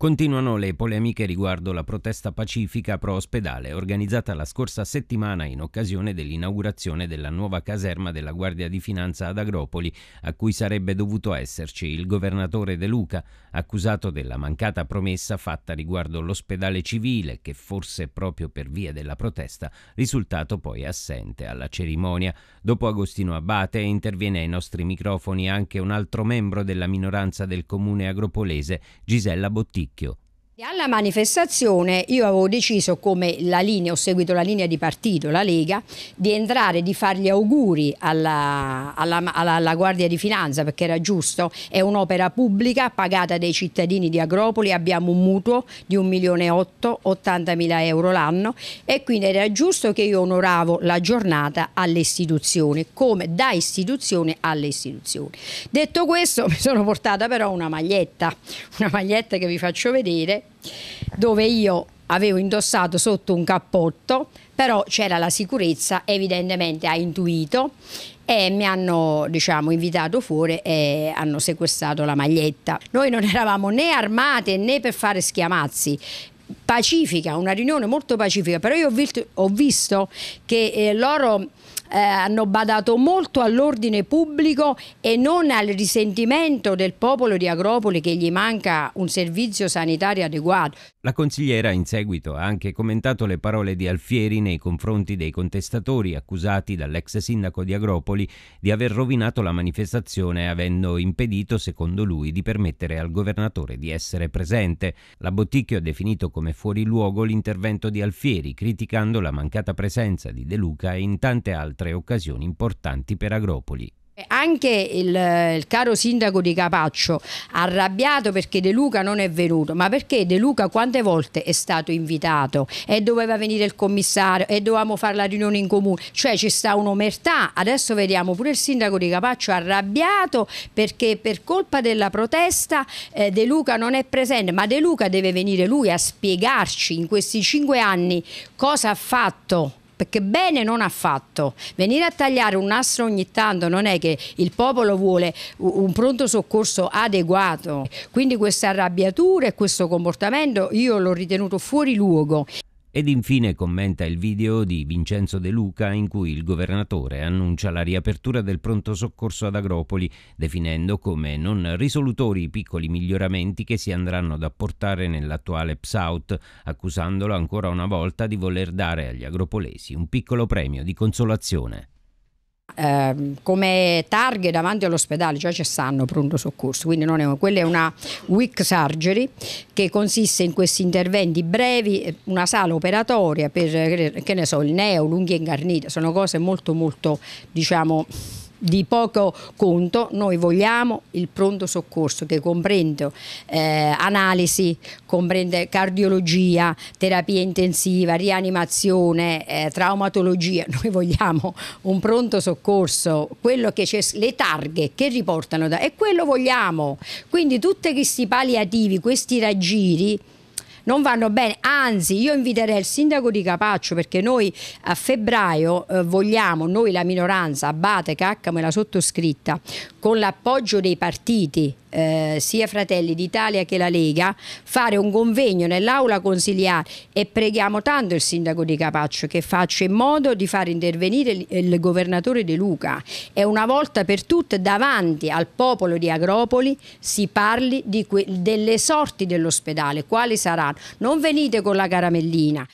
Continuano le polemiche riguardo la protesta pacifica pro ospedale organizzata la scorsa settimana in occasione dell'inaugurazione della nuova caserma della Guardia di Finanza ad Agropoli, a cui sarebbe dovuto esserci il governatore De Luca, accusato della mancata promessa fatta riguardo l'ospedale civile, che forse proprio per via della protesta risultato poi assente alla cerimonia. Dopo Agostino Abate interviene ai nostri microfoni anche un altro membro della minoranza del comune agropolese, Gisella Bottici que E alla manifestazione io avevo deciso come la linea, ho seguito la linea di partito, la Lega, di entrare, di fare gli auguri alla, alla, alla, alla Guardia di Finanza perché era giusto, è un'opera pubblica pagata dai cittadini di Agropoli, abbiamo un mutuo di 1 milione e 8, 80 mila euro l'anno e quindi era giusto che io onoravo la giornata alle istituzioni, come da istituzione alle istituzioni. Detto questo mi sono portata però una maglietta, una maglietta che vi faccio vedere dove io avevo indossato sotto un cappotto, però c'era la sicurezza, evidentemente ha intuito e mi hanno diciamo, invitato fuori e hanno sequestrato la maglietta. Noi non eravamo né armate né per fare schiamazzi, pacifica, una riunione molto pacifica, però io ho visto, ho visto che eh, loro... Eh, hanno badato molto all'ordine pubblico e non al risentimento del popolo di Agropoli che gli manca un servizio sanitario adeguato. La consigliera in seguito ha anche commentato le parole di Alfieri nei confronti dei contestatori accusati dall'ex sindaco di Agropoli di aver rovinato la manifestazione avendo impedito, secondo lui, di permettere al governatore di essere presente. La Botticchio ha definito come fuori luogo l'intervento di Alfieri, criticando la mancata presenza di De Luca in tante altre occasioni importanti per Agropoli anche il, il caro sindaco di Capaccio, arrabbiato perché De Luca non è venuto, ma perché De Luca quante volte è stato invitato e doveva venire il commissario e dovevamo fare la riunione in comune, cioè ci sta un'omertà. Adesso vediamo pure il sindaco di Capaccio arrabbiato perché per colpa della protesta eh, De Luca non è presente, ma De Luca deve venire lui a spiegarci in questi cinque anni cosa ha fatto perché bene non ha fatto. Venire a tagliare un nastro ogni tanto non è che il popolo vuole un pronto soccorso adeguato. Quindi questa arrabbiatura e questo comportamento io l'ho ritenuto fuori luogo. Ed infine commenta il video di Vincenzo De Luca in cui il governatore annuncia la riapertura del pronto soccorso ad Agropoli, definendo come non risolutori i piccoli miglioramenti che si andranno ad apportare nell'attuale PSAUT, accusandolo ancora una volta di voler dare agli agropolesi un piccolo premio di consolazione. Ehm, come targhe davanti all'ospedale già cioè ci stanno pronto soccorso, quindi non è quella è una WIC surgery che consiste in questi interventi brevi, eh, una sala operatoria per eh, che ne so, il neo, l'unghia ingarnita, sono cose molto molto diciamo di poco conto, noi vogliamo il pronto soccorso che comprende eh, analisi, comprende cardiologia, terapia intensiva, rianimazione, eh, traumatologia, noi vogliamo un pronto soccorso, quello che c'è, le targhe che riportano da, e quello vogliamo. Quindi tutti questi palliativi, questi raggiri non vanno bene, anzi io inviterei il sindaco di Capaccio perché noi a febbraio eh, vogliamo, noi la minoranza, Abate, Cacca, me la sottoscritta, con l'appoggio dei partiti eh, sia Fratelli d'Italia che la Lega fare un convegno nell'aula consiliare e preghiamo tanto il sindaco di Capaccio che faccia in modo di far intervenire il, il governatore De Luca e una volta per tutte davanti al popolo di Agropoli si parli delle sorti dell'ospedale, quali saranno. Non venite con la caramellina.